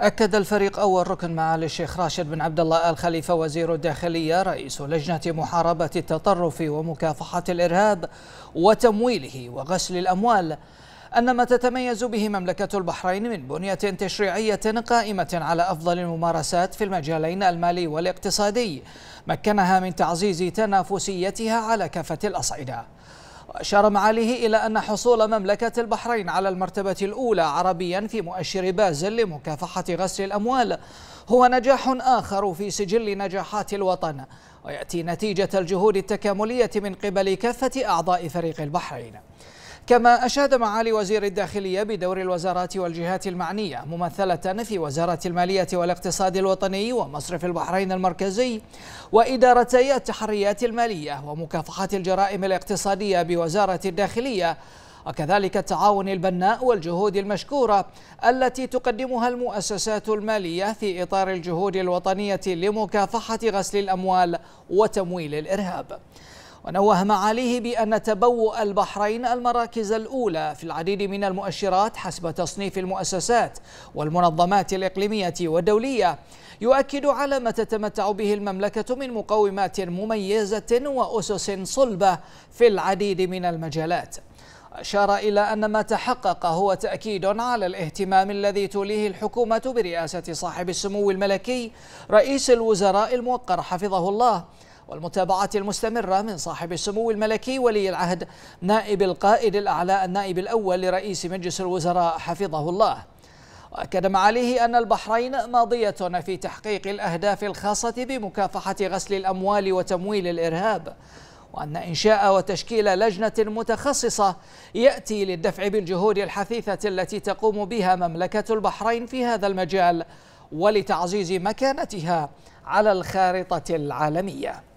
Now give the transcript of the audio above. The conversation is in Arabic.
أكد الفريق أول ركن معالي الشيخ راشد بن عبد الله آل خليفة وزير الداخلية رئيس لجنة محاربة التطرف ومكافحة الإرهاب وتمويله وغسل الأموال أن ما تتميز به مملكة البحرين من بنية تشريعية قائمة على أفضل الممارسات في المجالين المالي والاقتصادي مكنها من تعزيز تنافسيتها على كافة الأصعدة وأشار معاليه إلى أن حصول مملكة البحرين على المرتبة الأولى عربيا في مؤشر بازل لمكافحة غسل الأموال هو نجاح آخر في سجل نجاحات الوطن ويأتي نتيجة الجهود التكاملية من قبل كافة أعضاء فريق البحرين كما أشاد معالي وزير الداخلية بدور الوزارات والجهات المعنية ممثلة في وزارة المالية والاقتصاد الوطني ومصرف البحرين المركزي وإدارتي التحريات المالية ومكافحة الجرائم الاقتصادية بوزارة الداخلية وكذلك التعاون البناء والجهود المشكورة التي تقدمها المؤسسات المالية في إطار الجهود الوطنية لمكافحة غسل الأموال وتمويل الإرهاب ونوه معاليه بأن تبوء البحرين المراكز الأولى في العديد من المؤشرات حسب تصنيف المؤسسات والمنظمات الإقليمية والدولية يؤكد على ما تتمتع به المملكة من مقومات مميزة وأسس صلبة في العديد من المجالات أشار إلى أن ما تحقق هو تأكيد على الاهتمام الذي توليه الحكومة برئاسة صاحب السمو الملكي رئيس الوزراء الموقر حفظه الله والمتابعة المستمرة من صاحب السمو الملكي ولي العهد نائب القائد الأعلى النائب الأول لرئيس مجلس الوزراء حفظه الله وأكد معاليه أن البحرين ماضية في تحقيق الأهداف الخاصة بمكافحة غسل الأموال وتمويل الإرهاب وأن إنشاء وتشكيل لجنة متخصصة يأتي للدفع بالجهود الحثيثة التي تقوم بها مملكة البحرين في هذا المجال ولتعزيز مكانتها على الخارطة العالمية